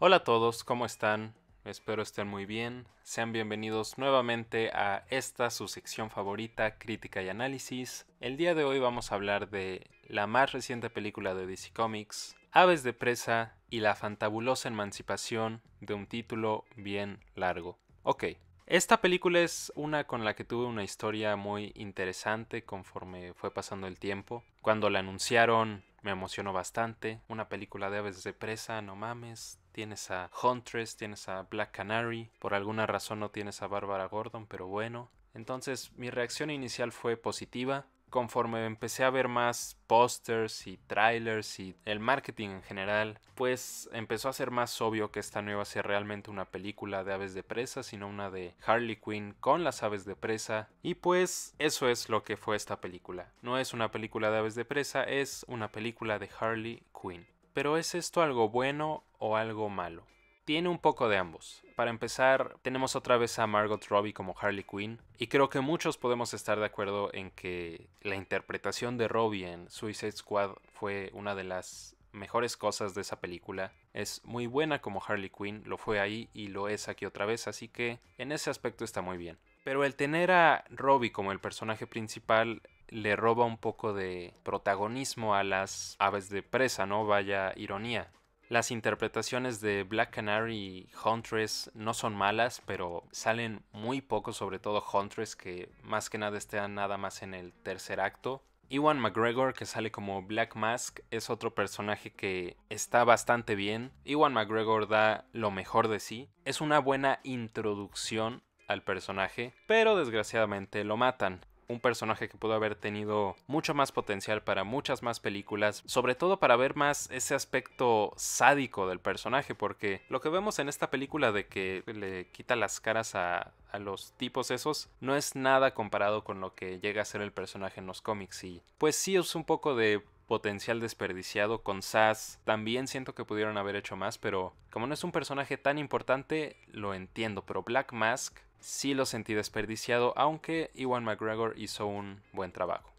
Hola a todos, ¿cómo están? Espero estén muy bien. Sean bienvenidos nuevamente a esta su sección favorita, crítica y análisis. El día de hoy vamos a hablar de la más reciente película de DC Comics, Aves de Presa y la fantabulosa emancipación de un título bien largo. Ok, esta película es una con la que tuve una historia muy interesante conforme fue pasando el tiempo. Cuando la anunciaron me emocionó bastante. Una película de aves de presa, no mames, Tienes a Huntress, tienes a Black Canary. Por alguna razón no tienes a Barbara Gordon, pero bueno. Entonces mi reacción inicial fue positiva. Conforme empecé a ver más pósters y trailers y el marketing en general, pues empezó a ser más obvio que esta nueva iba realmente una película de aves de presa, sino una de Harley Quinn con las aves de presa. Y pues eso es lo que fue esta película. No es una película de aves de presa, es una película de Harley Quinn. Pero ¿es esto algo bueno o algo malo? Tiene un poco de ambos. Para empezar, tenemos otra vez a Margot Robbie como Harley Quinn, y creo que muchos podemos estar de acuerdo en que la interpretación de Robbie en Suicide Squad fue una de las mejores cosas de esa película. Es muy buena como Harley Quinn, lo fue ahí y lo es aquí otra vez, así que en ese aspecto está muy bien. Pero el tener a Robbie como el personaje principal le roba un poco de protagonismo a las aves de presa, ¿no? Vaya ironía. Las interpretaciones de Black Canary y Huntress no son malas, pero salen muy poco, sobre todo Huntress, que más que nada está nada más en el tercer acto. Iwan McGregor, que sale como Black Mask, es otro personaje que está bastante bien. Iwan McGregor da lo mejor de sí. Es una buena introducción al personaje, pero desgraciadamente lo matan un personaje que pudo haber tenido mucho más potencial para muchas más películas, sobre todo para ver más ese aspecto sádico del personaje, porque lo que vemos en esta película de que le quita las caras a, los tipos esos no es nada comparado con lo que llega a ser el personaje en los cómics y pues sí es un poco de potencial desperdiciado con Sass. También siento que pudieron haber hecho más, pero como no es un personaje tan importante, lo entiendo. Pero Black Mask sí lo sentí desperdiciado, aunque Iwan McGregor hizo un buen trabajo.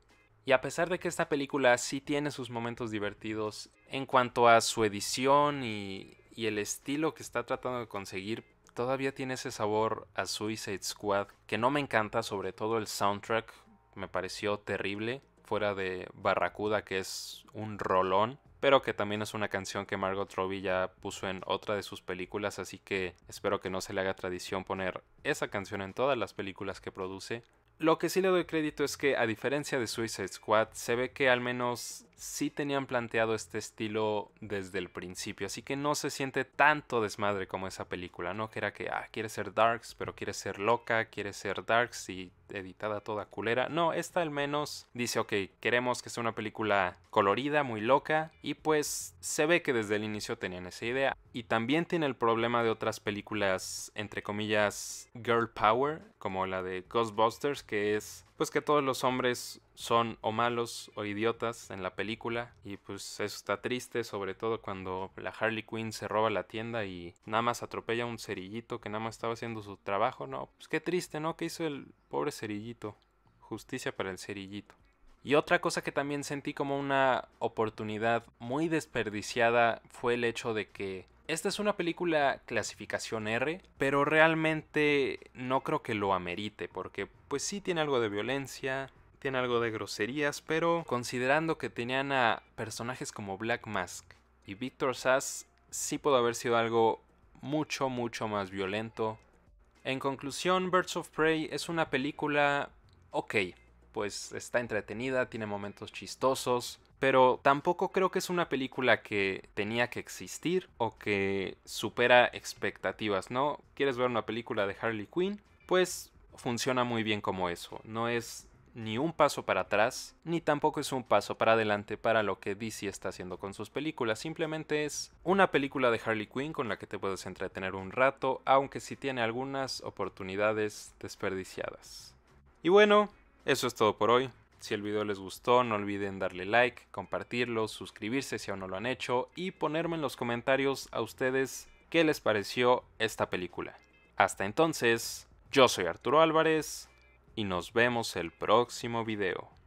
Y a pesar de que esta película sí tiene sus momentos divertidos en cuanto a su edición y, y el estilo que está tratando de conseguir, todavía tiene ese sabor a Suicide Squad que no me encanta, sobre todo el soundtrack me pareció terrible, fuera de Barracuda que es un rolón pero que también es una canción que Margot Robbie ya puso en otra de sus películas, así que espero que no se le haga tradición poner esa canción en todas las películas que produce. Lo que sí le doy crédito es que a diferencia de Suicide Squad, se ve que al menos sí tenían planteado este estilo desde el principio, así que no se siente tanto desmadre como esa película, ¿no? Que era que, ah, quiere ser Darks, pero quiere ser loca, quiere ser Darks y editada toda culera. No, esta al menos dice, ok, queremos que sea una película colorida, muy loca, y pues se ve que desde el inicio tenían esa idea. Y también tiene el problema de otras películas, entre comillas, girl power, como la de Ghostbusters, que es pues que todos los hombres son o malos o idiotas en la película y pues eso está triste, sobre todo cuando la Harley Quinn se roba la tienda y nada más atropella a un cerillito que nada más estaba haciendo su trabajo, no, pues qué triste, ¿no? ¿Qué hizo el pobre cerillito? Justicia para el cerillito. Y otra cosa que también sentí como una oportunidad muy desperdiciada fue el hecho de que esta es una película clasificación R, pero realmente no creo que lo amerite, porque pues sí tiene algo de violencia, tiene algo de groserías, pero considerando que tenían a personajes como Black Mask y Victor Sass, sí pudo haber sido algo mucho, mucho más violento. En conclusión, Birds of Prey es una película ok, pues está entretenida, tiene momentos chistosos, pero tampoco creo que es una película que tenía que existir o que supera expectativas, ¿no? ¿Quieres ver una película de Harley Quinn? Pues funciona muy bien como eso, no es ni un paso para atrás, ni tampoco es un paso para adelante para lo que DC está haciendo con sus películas, simplemente es una película de Harley Quinn con la que te puedes entretener un rato, aunque sí tiene algunas oportunidades desperdiciadas. Y bueno, eso es todo por hoy. Si el video les gustó, no olviden darle like, compartirlo, suscribirse si aún no lo han hecho y ponerme en los comentarios a ustedes qué les pareció esta película. Hasta entonces, yo soy Arturo Álvarez y nos vemos el próximo video.